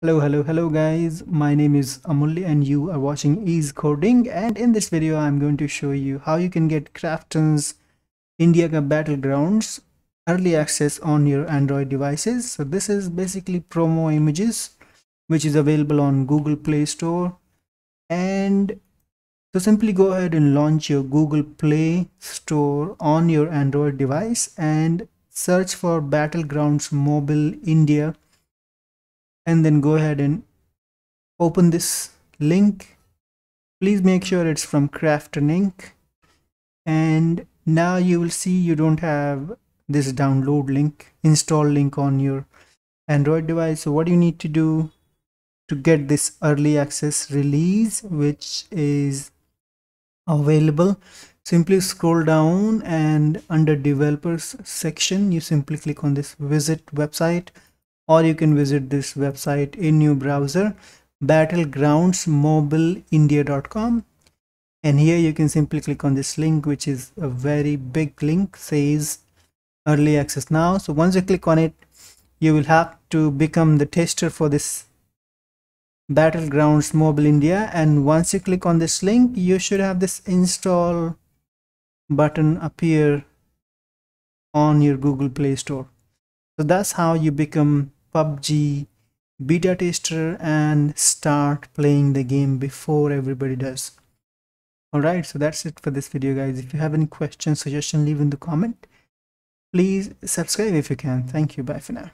Hello, hello, hello guys. My name is Amulli and you are watching Ease Coding and in this video I'm going to show you how you can get crafton's India Cup Battlegrounds early access on your Android devices. So this is basically promo images which is available on Google Play Store and so simply go ahead and launch your Google Play Store on your Android device and search for Battlegrounds Mobile India and then go ahead and open this link please make sure it's from Krafton Inc and now you will see you don't have this download link install link on your Android device so what you need to do to get this early access release which is available simply scroll down and under developers section you simply click on this visit website or you can visit this website in new browser battlegroundsmobileindia.com and here you can simply click on this link which is a very big link says early access now so once you click on it you will have to become the tester for this battlegrounds mobile india and once you click on this link you should have this install button appear on your google play store so that's how you become PUBG beta tester and start playing the game before everybody does alright so that's it for this video guys if you have any questions suggestion leave in the comment please subscribe if you can thank you bye for now